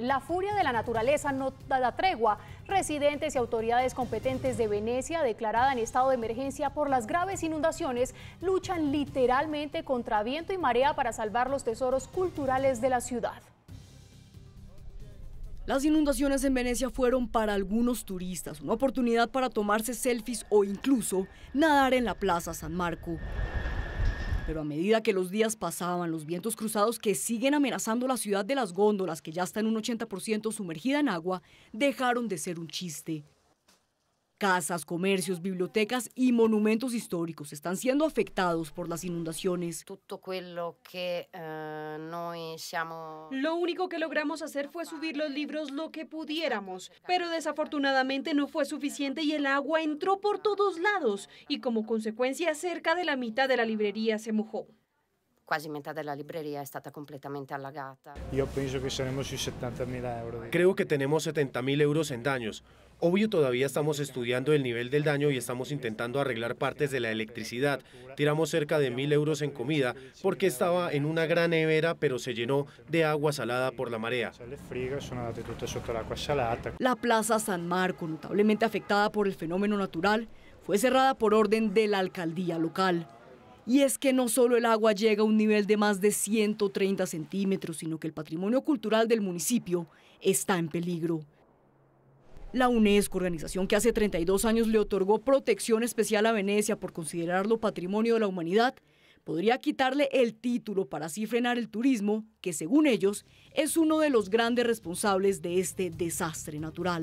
La furia de la naturaleza no da tregua. Residentes y autoridades competentes de Venecia, declarada en estado de emergencia por las graves inundaciones, luchan literalmente contra viento y marea para salvar los tesoros culturales de la ciudad. Las inundaciones en Venecia fueron para algunos turistas una oportunidad para tomarse selfies o incluso nadar en la Plaza San Marco. Pero a medida que los días pasaban, los vientos cruzados que siguen amenazando la ciudad de las góndolas, que ya está en un 80% sumergida en agua, dejaron de ser un chiste. Casas, comercios, bibliotecas y monumentos históricos están siendo afectados por las inundaciones. Eh, lo único que logramos hacer fue subir los libros lo que pudiéramos, pero desafortunadamente no fue suficiente y el agua entró por todos lados y como consecuencia cerca de la mitad de la librería se mojó. quasi mitad de la librería está completamente Yo pienso que 70.000 Creo que tenemos 70.000 euros en daños. Obvio, todavía estamos estudiando el nivel del daño y estamos intentando arreglar partes de la electricidad. Tiramos cerca de mil euros en comida porque estaba en una gran nevera, pero se llenó de agua salada por la marea. La Plaza San Marco, notablemente afectada por el fenómeno natural, fue cerrada por orden de la alcaldía local. Y es que no solo el agua llega a un nivel de más de 130 centímetros, sino que el patrimonio cultural del municipio está en peligro. La UNESCO, organización que hace 32 años le otorgó protección especial a Venecia por considerarlo patrimonio de la humanidad, podría quitarle el título para así frenar el turismo, que según ellos es uno de los grandes responsables de este desastre natural.